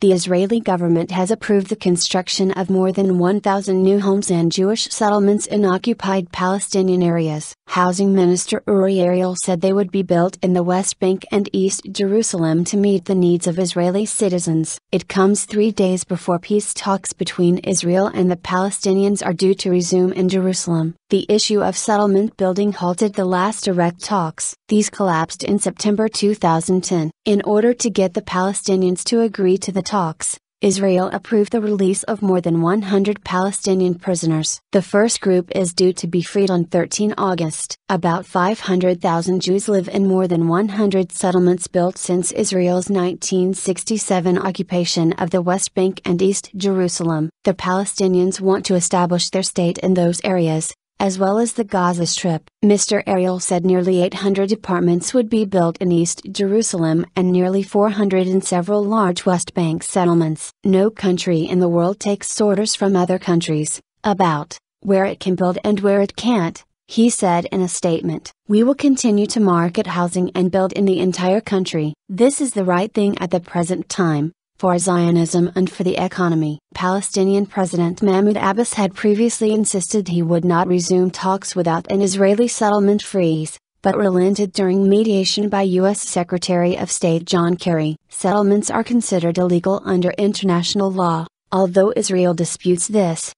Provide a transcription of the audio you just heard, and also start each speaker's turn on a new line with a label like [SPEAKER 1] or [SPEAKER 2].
[SPEAKER 1] the Israeli government has approved the construction of more than 1,000 new homes and Jewish settlements in occupied Palestinian areas. Housing Minister Uri Ariel said they would be built in the West Bank and East Jerusalem to meet the needs of Israeli citizens. It comes three days before peace talks between Israel and the Palestinians are due to resume in Jerusalem. The issue of settlement building halted the last direct talks. These collapsed in September 2010. In order to get the Palestinians to agree to the talks, Israel approved the release of more than 100 Palestinian prisoners. The first group is due to be freed on 13 August. About 500,000 Jews live in more than 100 settlements built since Israel's 1967 occupation of the West Bank and East Jerusalem. The Palestinians want to establish their state in those areas, as well as the Gaza Strip. Mr. Ariel said nearly 800 apartments would be built in East Jerusalem and nearly 400 in several large West Bank settlements. No country in the world takes orders from other countries, about where it can build and where it can't, he said in a statement. We will continue to market housing and build in the entire country. This is the right thing at the present time, for Zionism and for the economy. Palestinian President Mahmoud Abbas had previously insisted he would not resume talks without an Israeli settlement freeze, but relented during mediation by U.S. Secretary of State John Kerry. Settlements are considered illegal under international law, although Israel disputes this,